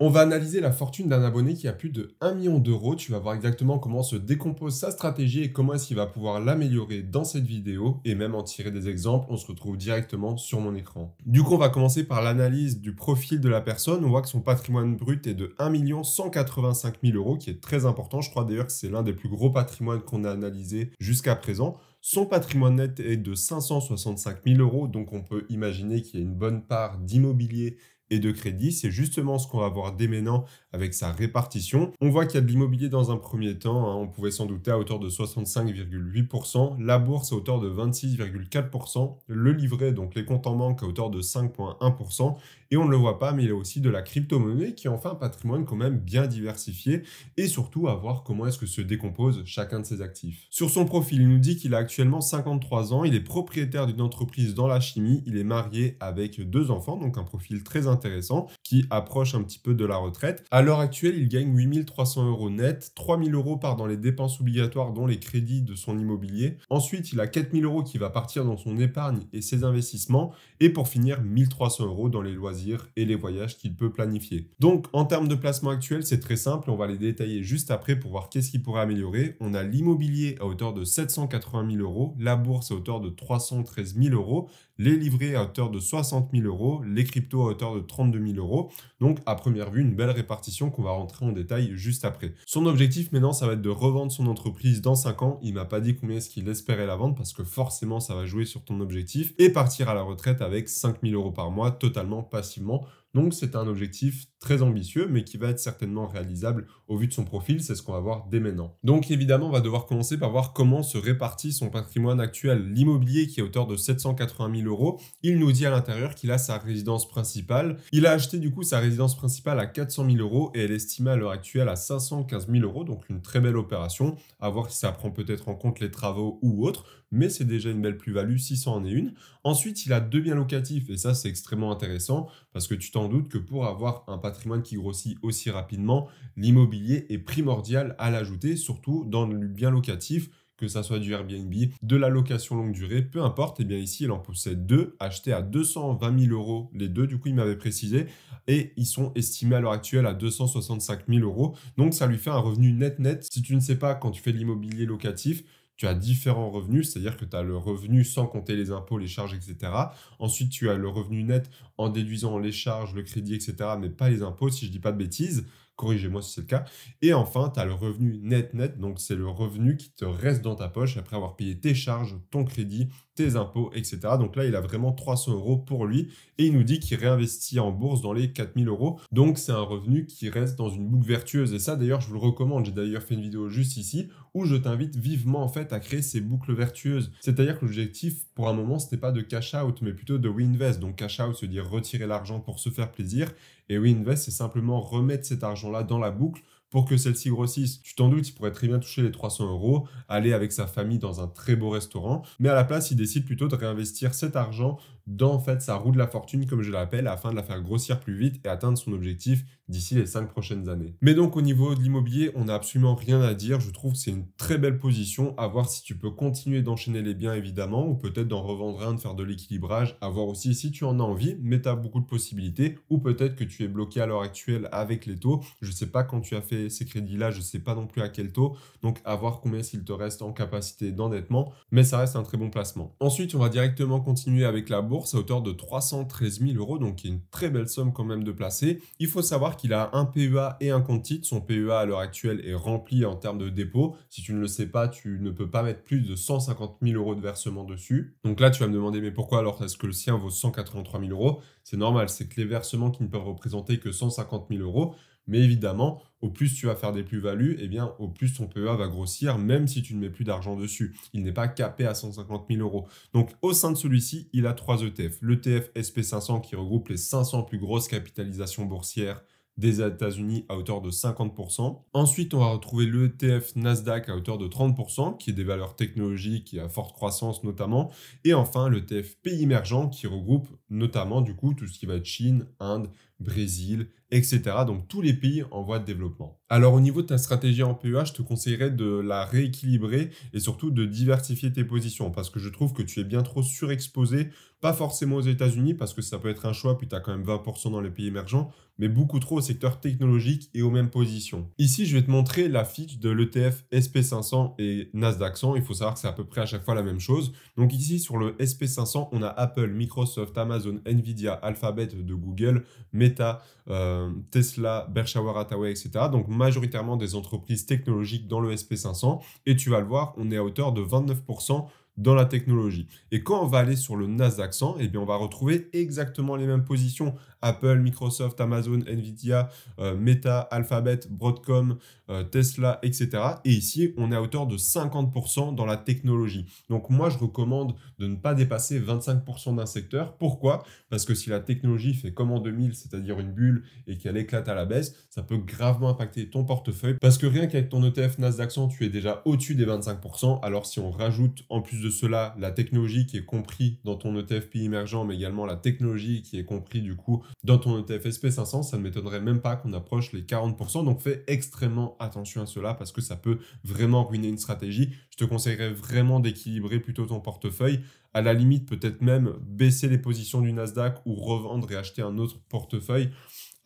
On va analyser la fortune d'un abonné qui a plus de 1 million d'euros. Tu vas voir exactement comment se décompose sa stratégie et comment est-ce qu'il va pouvoir l'améliorer dans cette vidéo et même en tirer des exemples. On se retrouve directement sur mon écran. Du coup, on va commencer par l'analyse du profil de la personne. On voit que son patrimoine brut est de 1 185 000 euros, qui est très important. Je crois d'ailleurs que c'est l'un des plus gros patrimoines qu'on a analysé jusqu'à présent. Son patrimoine net est de 565 000 euros, donc on peut imaginer qu'il y a une bonne part d'immobilier et de crédit. C'est justement ce qu'on va voir dès maintenant avec sa répartition. On voit qu'il y a de l'immobilier dans un premier temps, hein. on pouvait s'en douter à hauteur de 65,8%, la bourse à hauteur de 26,4%, le livret, donc les comptes en banque à hauteur de 5,1%, et on ne le voit pas, mais il y a aussi de la crypto-monnaie qui est enfin un patrimoine quand même bien diversifié, et surtout à voir comment est-ce que se décompose chacun de ses actifs. Sur son profil, il nous dit qu'il a actuellement 53 ans, il est propriétaire d'une entreprise dans la chimie, il est marié avec deux enfants, donc un profil très intéressant qui approche un petit peu de la retraite l'heure actuelle, il gagne 8300 euros net, 3000 euros part dans les dépenses obligatoires dont les crédits de son immobilier, ensuite il a 4000 euros qui va partir dans son épargne et ses investissements, et pour finir 1300 euros dans les loisirs et les voyages qu'il peut planifier. Donc en termes de placement actuel, c'est très simple, on va les détailler juste après pour voir qu'est-ce qu'il pourrait améliorer. On a l'immobilier à hauteur de 780 000 euros, la bourse à hauteur de 313 000 euros, les livrets à hauteur de 60 000 euros, les cryptos à hauteur de 32 000 euros. Donc à première vue, une belle répartition qu'on va rentrer en détail juste après. Son objectif maintenant, ça va être de revendre son entreprise dans 5 ans. Il m'a pas dit combien est-ce qu'il espérait la vendre parce que forcément ça va jouer sur ton objectif et partir à la retraite avec 5 000 euros par mois totalement passivement donc c'est un objectif très ambitieux, mais qui va être certainement réalisable au vu de son profil, c'est ce qu'on va voir dès maintenant. Donc évidemment, on va devoir commencer par voir comment se répartit son patrimoine actuel. L'immobilier, qui est à hauteur de 780 000 euros, il nous dit à l'intérieur qu'il a sa résidence principale. Il a acheté du coup sa résidence principale à 400 000 euros et elle est estimée à l'heure actuelle à 515 000 euros, donc une très belle opération. À voir si ça prend peut-être en compte les travaux ou autre mais c'est déjà une belle plus-value 600 en est une. Ensuite, il a deux biens locatifs et ça c'est extrêmement intéressant parce que tu t'en doutes que pour avoir un patrimoine qui grossit aussi rapidement, l'immobilier est primordial à l'ajouter, surtout dans le bien locatif que ça soit du Airbnb, de la location longue durée, peu importe, et eh bien ici, il en possède deux, achetés à 220 000 euros, les deux, du coup, il m'avait précisé, et ils sont estimés à l'heure actuelle à 265 000 euros, donc ça lui fait un revenu net net. Si tu ne sais pas, quand tu fais l'immobilier locatif, tu as différents revenus, c'est-à-dire que tu as le revenu sans compter les impôts, les charges, etc. Ensuite, tu as le revenu net en déduisant les charges, le crédit, etc., mais pas les impôts, si je ne dis pas de bêtises. Corrigez-moi si c'est le cas. Et enfin, tu as le revenu net net, donc c'est le revenu qui te reste dans ta poche après avoir payé tes charges, ton crédit, tes impôts, etc. Donc là, il a vraiment 300 euros pour lui et il nous dit qu'il réinvestit en bourse dans les 4000 euros. Donc c'est un revenu qui reste dans une boucle vertueuse et ça, d'ailleurs, je vous le recommande. J'ai d'ailleurs fait une vidéo juste ici où je t'invite vivement en fait à créer ces boucles vertueuses. C'est-à-dire que l'objectif pour un moment, ce n'était pas de cash out, mais plutôt de reinvest. Donc cash out, se dire retirer l'argent pour se faire plaisir et reinvest, c'est simplement remettre cet argent-là dans la boucle pour que celle-ci grossisse, tu t'en doutes, il pourrait très bien toucher les 300 euros, aller avec sa famille dans un très beau restaurant, mais à la place, il décide plutôt de réinvestir cet argent dans fait sa roue de la fortune, comme je l'appelle, afin de la faire grossir plus vite et atteindre son objectif d'ici les cinq prochaines années. Mais donc au niveau de l'immobilier, on n'a absolument rien à dire. Je trouve que c'est une très belle position. À voir si tu peux continuer d'enchaîner les biens évidemment, ou peut-être d'en revendre un, de faire de l'équilibrage. À voir aussi si tu en as envie, mais tu as beaucoup de possibilités, ou peut-être que tu es bloqué à l'heure actuelle avec les taux. Je ne sais pas quand tu as fait ces crédits-là, je ne sais pas non plus à quel taux. Donc à voir combien s'il te reste en capacité d'endettement, mais ça reste un très bon placement. Ensuite, on va directement continuer avec la bourse à hauteur de 313 000 euros, donc une très belle somme quand même de placer. Il faut savoir qu'il a un PEA et un compte titre. Son PEA à l'heure actuelle est rempli en termes de dépôt. Si tu ne le sais pas, tu ne peux pas mettre plus de 150 000 euros de versement dessus. Donc là, tu vas me demander, mais pourquoi alors est-ce que le sien vaut 183 000 euros C'est normal, c'est que les versements qui ne peuvent représenter que 150 000 euros mais évidemment, au plus tu vas faire des plus-values, eh bien, au plus ton PEA va grossir, même si tu ne mets plus d'argent dessus. Il n'est pas capé à 150 000 euros. Donc, au sein de celui-ci, il a trois ETF. L'ETF SP500 qui regroupe les 500 plus grosses capitalisations boursières des États-Unis à hauteur de 50%. Ensuite, on va retrouver l'ETF Nasdaq à hauteur de 30%, qui est des valeurs technologiques et a forte croissance notamment. Et enfin, l'ETF Pays émergents, qui regroupe notamment du coup tout ce qui va être Chine, Inde, Brésil, etc. Donc tous les pays en voie de développement. Alors au niveau de ta stratégie en PEA, je te conseillerais de la rééquilibrer et surtout de diversifier tes positions parce que je trouve que tu es bien trop surexposé, pas forcément aux États-Unis parce que ça peut être un choix, puis tu as quand même 20% dans les pays émergents, mais beaucoup trop au secteur technologique et aux mêmes positions. Ici, je vais te montrer la fiche de l'ETF SP500 et Nasdaq 100. Il faut savoir que c'est à peu près à chaque fois la même chose. Donc ici, sur le SP500, on a Apple, Microsoft, Amazon, Nvidia, Alphabet de Google, mais Meta, euh, Tesla, Berkshire Hathaway, etc. Donc majoritairement des entreprises technologiques dans le SP500. Et tu vas le voir, on est à hauteur de 29% dans la technologie. Et quand on va aller sur le Nasdaq 100, eh bien on va retrouver exactement les mêmes positions Apple, Microsoft, Amazon, Nvidia, euh, Meta, Alphabet, Broadcom, euh, Tesla, etc. Et ici, on est à hauteur de 50% dans la technologie. Donc moi, je recommande de ne pas dépasser 25% d'un secteur. Pourquoi Parce que si la technologie fait comme en 2000, c'est-à-dire une bulle, et qu'elle éclate à la baisse, ça peut gravement impacter ton portefeuille. Parce que rien qu'avec ton ETF Nasdaq 100, tu es déjà au-dessus des 25%. Alors si on rajoute en plus de cela, la technologie qui est comprise dans ton ETF émergent, mais également la technologie qui est comprise du coup dans ton ETF SP500, ça ne m'étonnerait même pas qu'on approche les 40%. Donc fais extrêmement attention à cela parce que ça peut vraiment ruiner une stratégie. Je te conseillerais vraiment d'équilibrer plutôt ton portefeuille à la limite peut-être même baisser les positions du Nasdaq ou revendre et acheter un autre portefeuille.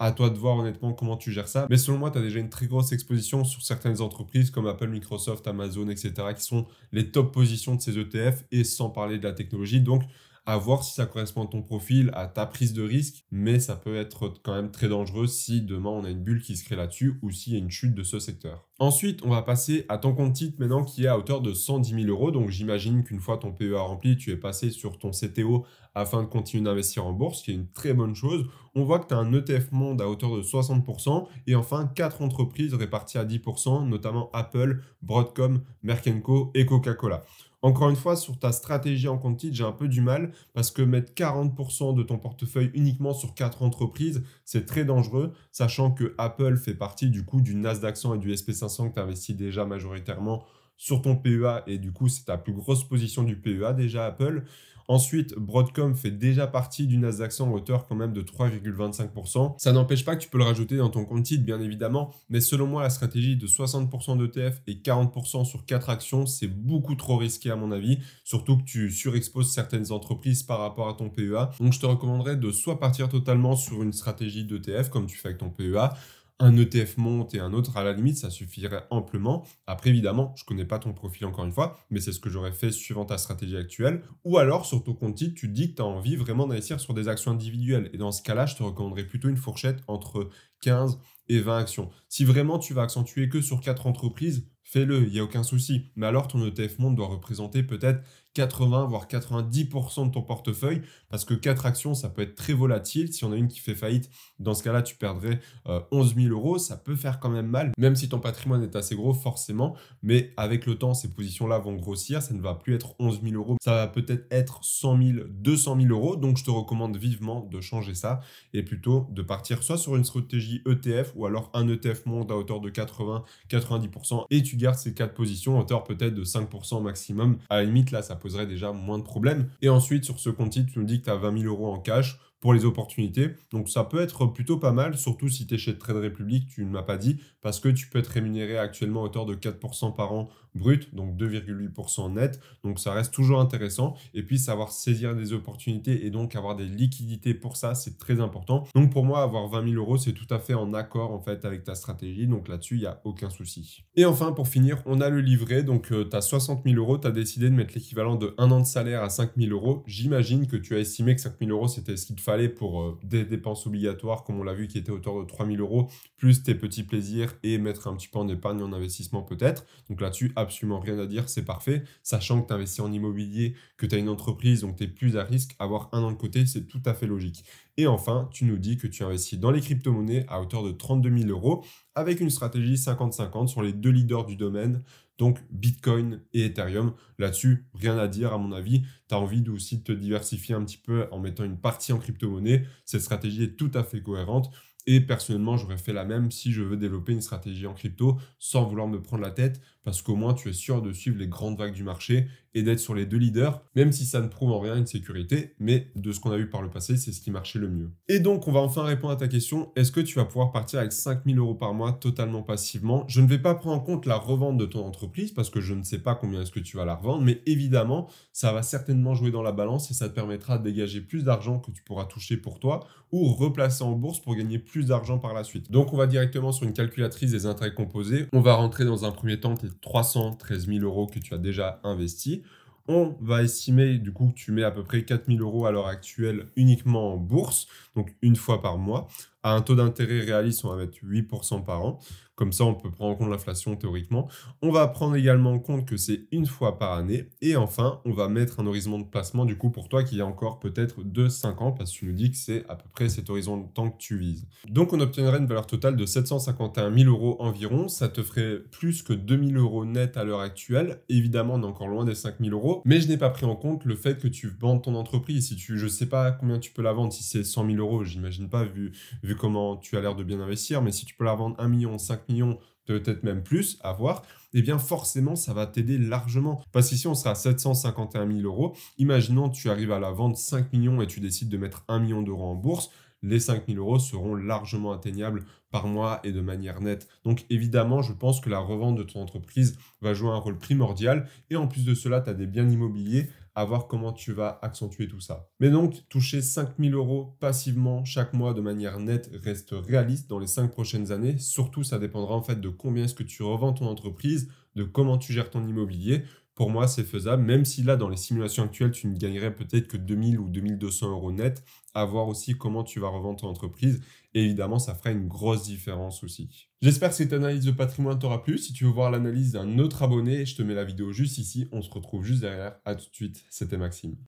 À toi de voir honnêtement comment tu gères ça. Mais selon moi, tu as déjà une très grosse exposition sur certaines entreprises comme Apple, Microsoft, Amazon, etc., qui sont les top positions de ces ETF et sans parler de la technologie. Donc, à voir si ça correspond à ton profil, à ta prise de risque, mais ça peut être quand même très dangereux si demain on a une bulle qui se crée là-dessus ou s'il y a une chute de ce secteur. Ensuite, on va passer à ton compte titre maintenant qui est à hauteur de 110 000 euros. Donc j'imagine qu'une fois ton PEA rempli, tu es passé sur ton CTO afin de continuer d'investir en bourse, ce qui est une très bonne chose. On voit que tu as un ETF monde à hauteur de 60% et enfin quatre entreprises réparties à 10%, notamment Apple, Broadcom, Merck Co et Coca-Cola. Encore une fois, sur ta stratégie en compte-titres, j'ai un peu du mal parce que mettre 40% de ton portefeuille uniquement sur quatre entreprises, c'est très dangereux, sachant que Apple fait partie du coup du Nasdaq 100 et du SP500 que tu investis déjà majoritairement sur ton PEA et du coup c'est ta plus grosse position du PEA déjà Apple. Ensuite, Broadcom fait déjà partie du Nasdaq en hauteur quand même de 3,25%. Ça n'empêche pas que tu peux le rajouter dans ton compte titre, bien évidemment, mais selon moi, la stratégie de 60% d'ETF et 40% sur 4 actions, c'est beaucoup trop risqué à mon avis, surtout que tu surexposes certaines entreprises par rapport à ton PEA. Donc je te recommanderais de soit partir totalement sur une stratégie d'ETF comme tu fais avec ton PEA, un ETF monte et un autre à la limite, ça suffirait amplement. Après, évidemment, je ne connais pas ton profil encore une fois, mais c'est ce que j'aurais fait suivant ta stratégie actuelle. Ou alors, sur ton compte titre, tu te dis que tu as envie vraiment d'investir sur des actions individuelles. Et dans ce cas-là, je te recommanderais plutôt une fourchette entre 15 et 20 actions. Si vraiment tu vas accentuer que sur quatre entreprises, fais-le, il n'y a aucun souci. Mais alors, ton ETF monte doit représenter peut-être 80 voire 90% de ton portefeuille parce que quatre actions ça peut être très volatile. Si on a une qui fait faillite, dans ce cas-là tu perdrais 11 euh, 000 euros, ça peut faire quand même mal, même si ton patrimoine est assez gros forcément. Mais avec le temps, ces positions-là vont grossir, ça ne va plus être 11 000 euros, ça va peut-être être 100 000, 200 000 euros. Donc je te recommande vivement de changer ça et plutôt de partir soit sur une stratégie ETF ou alors un ETF monte à hauteur de 80, 90% et tu gardes ces quatre positions à hauteur peut-être de 5% maximum. À la limite là, ça peut déjà moins de problèmes. Et ensuite, sur ce compte-ci, tu nous dis que tu as 20 000 euros en cash pour les opportunités. Donc ça peut être plutôt pas mal, surtout si tu es chez Trade Republic, tu ne m'as pas dit, parce que tu peux être rémunéré actuellement à hauteur de 4% par an brut, donc 2,8% net. Donc ça reste toujours intéressant. Et puis savoir saisir des opportunités et donc avoir des liquidités pour ça, c'est très important. Donc pour moi, avoir 20 000 euros, c'est tout à fait en accord en fait avec ta stratégie. Donc là-dessus, il n'y a aucun souci. Et enfin, pour finir, on a le livret. Donc tu as 60 000 euros, tu as décidé de mettre l'équivalent de un an de salaire à 5 000 euros. J'imagine que tu as estimé que 5 000 euros, c'était ce qu'il te pour euh, des dépenses obligatoires, comme on l'a vu, qui étaient autour de 3000 euros, plus tes petits plaisirs et mettre un petit peu en épargne, en investissement peut-être. Donc là-dessus, absolument rien à dire, c'est parfait. Sachant que tu investis en immobilier, que tu as une entreprise, donc tu es plus à risque, avoir un an de côté, c'est tout à fait logique. Et enfin, tu nous dis que tu investis dans les crypto-monnaies à hauteur de 32 000 euros avec une stratégie 50-50 sur les deux leaders du domaine, donc Bitcoin et Ethereum. Là-dessus, rien à dire à mon avis. Tu as envie de aussi de te diversifier un petit peu en mettant une partie en crypto-monnaie. Cette stratégie est tout à fait cohérente. Et personnellement, j'aurais fait la même si je veux développer une stratégie en crypto sans vouloir me prendre la tête, parce qu'au moins tu es sûr de suivre les grandes vagues du marché et d'être sur les deux leaders, même si ça ne prouve en rien une sécurité, mais de ce qu'on a vu par le passé, c'est ce qui marchait le mieux. Et donc, on va enfin répondre à ta question, est-ce que tu vas pouvoir partir avec 5000 euros par mois totalement passivement Je ne vais pas prendre en compte la revente de ton entreprise, parce que je ne sais pas combien est-ce que tu vas la revendre, mais évidemment, ça va certainement jouer dans la balance et ça te permettra de dégager plus d'argent que tu pourras toucher pour toi, ou replacer en bourse pour gagner plus d'argent par la suite. Donc on va directement sur une calculatrice des intérêts composés. On va rentrer dans un premier temps tes 313 000 euros que tu as déjà investis. On va estimer du coup que tu mets à peu près 4000 euros à l'heure actuelle uniquement en bourse, donc une fois par mois un taux d'intérêt réaliste, on va mettre 8% par an. Comme ça, on peut prendre en compte l'inflation théoriquement. On va prendre également en compte que c'est une fois par année. Et enfin, on va mettre un horizon de placement, du coup, pour toi qui est encore peut-être de 5 ans, parce que tu nous dis que c'est à peu près cet horizon de temps que tu vises. Donc, on obtiendrait une valeur totale de 751 000 euros environ. Ça te ferait plus que 2000 euros net à l'heure actuelle. Évidemment, on est encore loin des 5000 euros. Mais je n'ai pas pris en compte le fait que tu vendes ton entreprise. Si tu, je sais pas combien tu peux la vendre, si c'est 100 000 euros, j'imagine pas, vu, vu comment tu as l'air de bien investir, mais si tu peux la vendre 1 million, 5 millions, peut-être même plus, à voir, eh bien forcément, ça va t'aider largement. Parce qu'ici, on sera à 751 000 euros. Imaginons, tu arrives à la vendre 5 millions et tu décides de mettre 1 million d'euros en bourse. Les 5 000 euros seront largement atteignables par mois et de manière nette. Donc évidemment, je pense que la revente de ton entreprise va jouer un rôle primordial. Et en plus de cela, tu as des biens immobiliers à voir comment tu vas accentuer tout ça. Mais donc, toucher 5000 euros passivement chaque mois de manière nette reste réaliste dans les cinq prochaines années. Surtout, ça dépendra en fait de combien est-ce que tu revends ton entreprise, de comment tu gères ton immobilier pour moi, c'est faisable, même si là, dans les simulations actuelles, tu ne gagnerais peut-être que 2000 ou 2200 euros net, à voir aussi comment tu vas revendre ton entreprise. évidemment, ça ferait une grosse différence aussi. J'espère que cette analyse de patrimoine t'aura plu. Si tu veux voir l'analyse d'un autre abonné, je te mets la vidéo juste ici. On se retrouve juste derrière. À tout de suite, c'était Maxime.